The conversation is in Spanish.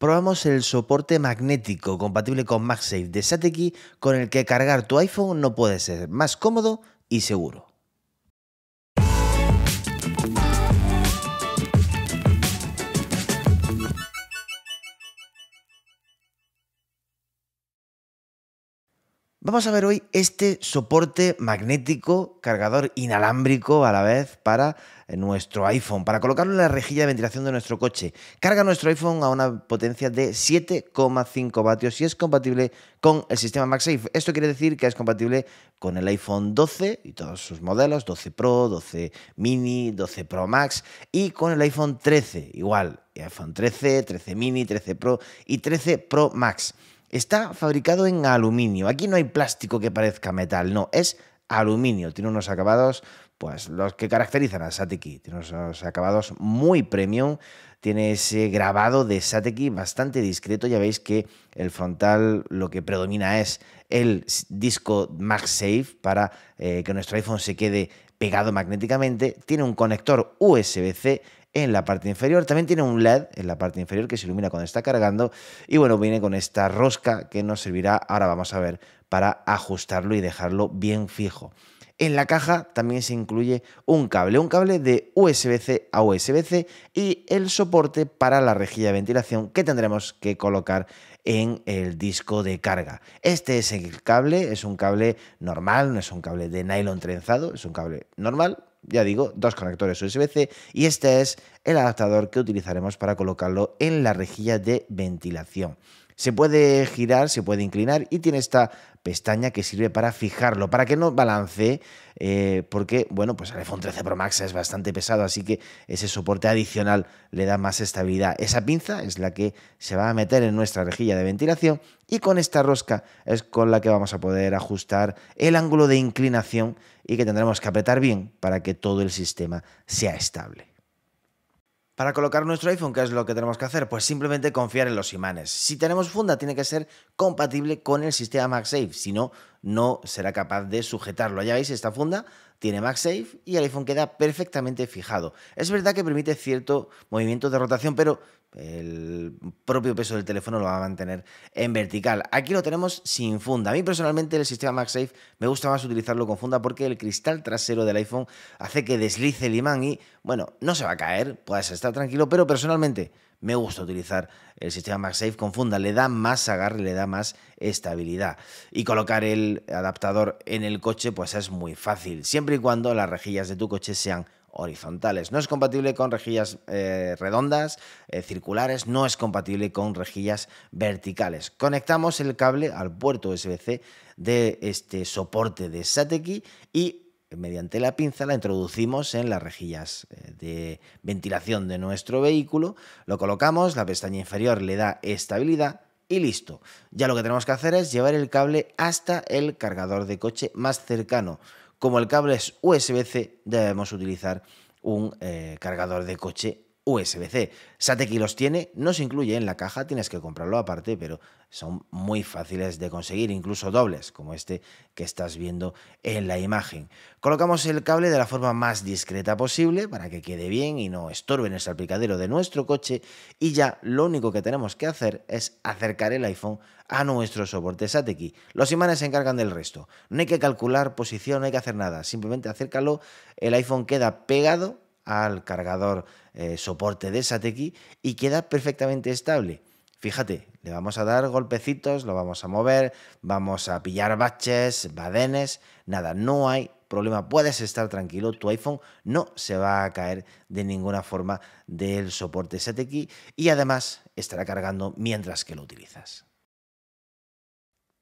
probamos el soporte magnético compatible con MagSafe de Sateki, con el que cargar tu iPhone no puede ser más cómodo y seguro. Vamos a ver hoy este soporte magnético, cargador inalámbrico a la vez para eh, nuestro iPhone, para colocarlo en la rejilla de ventilación de nuestro coche. Carga nuestro iPhone a una potencia de 7,5 vatios y es compatible con el sistema MagSafe. Esto quiere decir que es compatible con el iPhone 12 y todos sus modelos, 12 Pro, 12 Mini, 12 Pro Max y con el iPhone 13 igual, iPhone 13, 13 Mini, 13 Pro y 13 Pro Max. Está fabricado en aluminio. Aquí no hay plástico que parezca metal, no, es aluminio. Tiene unos acabados, pues los que caracterizan a Sateki. Tiene unos acabados muy premium. Tiene ese grabado de Sateki bastante discreto. Ya veis que el frontal lo que predomina es el disco MagSafe para eh, que nuestro iPhone se quede pegado magnéticamente, tiene un conector USB-C en la parte inferior, también tiene un LED en la parte inferior que se ilumina cuando está cargando y bueno, viene con esta rosca que nos servirá, ahora vamos a ver, para ajustarlo y dejarlo bien fijo. En la caja también se incluye un cable, un cable de USB-C a USB-C y el soporte para la rejilla de ventilación que tendremos que colocar en el disco de carga. Este es el cable, es un cable normal, no es un cable de nylon trenzado, es un cable normal, ya digo, dos conectores USB-C y este es el adaptador que utilizaremos para colocarlo en la rejilla de ventilación. Se puede girar, se puede inclinar y tiene esta pestaña que sirve para fijarlo, para que no balance, eh, porque, bueno, pues el iPhone 13 Pro Max es bastante pesado, así que ese soporte adicional le da más estabilidad. Esa pinza es la que se va a meter en nuestra rejilla de ventilación y con esta rosca es con la que vamos a poder ajustar el ángulo de inclinación y que tendremos que apretar bien para que todo el sistema sea estable. Para colocar nuestro iPhone, ¿qué es lo que tenemos que hacer? Pues simplemente confiar en los imanes. Si tenemos funda, tiene que ser compatible con el sistema MagSafe, si no, no será capaz de sujetarlo. Ya veis, esta funda tiene MagSafe y el iPhone queda perfectamente fijado. Es verdad que permite cierto movimiento de rotación, pero el propio peso del teléfono lo va a mantener en vertical. Aquí lo tenemos sin funda. A mí personalmente el sistema MagSafe me gusta más utilizarlo con funda porque el cristal trasero del iPhone hace que deslice el imán y, bueno, no se va a caer, puedes estar tranquilo, pero personalmente me gusta utilizar el sistema MagSafe con funda, le da más agarre, le da más estabilidad. Y colocar el adaptador en el coche pues es muy fácil, siempre y cuando las rejillas de tu coche sean horizontales. No es compatible con rejillas eh, redondas, eh, circulares, no es compatible con rejillas verticales. Conectamos el cable al puerto USB-C de este soporte de Sateki y mediante la pinza la introducimos en las rejillas eh, de ventilación de nuestro vehículo, lo colocamos, la pestaña inferior le da estabilidad y listo. Ya lo que tenemos que hacer es llevar el cable hasta el cargador de coche más cercano. Como el cable es USB-C, debemos utilizar un eh, cargador de coche USB-C. Sateki los tiene, no se incluye en la caja, tienes que comprarlo aparte, pero son muy fáciles de conseguir, incluso dobles, como este que estás viendo en la imagen. Colocamos el cable de la forma más discreta posible para que quede bien y no estorbe en el salpicadero de nuestro coche y ya lo único que tenemos que hacer es acercar el iPhone a nuestro soporte Sateki. Los imanes se encargan del resto. No hay que calcular posición, no hay que hacer nada, simplemente acércalo, el iPhone queda pegado al cargador eh, soporte de Sateki y queda perfectamente estable. Fíjate, le vamos a dar golpecitos, lo vamos a mover, vamos a pillar baches, badenes, nada, no hay problema, puedes estar tranquilo, tu iPhone no se va a caer de ninguna forma del soporte Sateki y además estará cargando mientras que lo utilizas.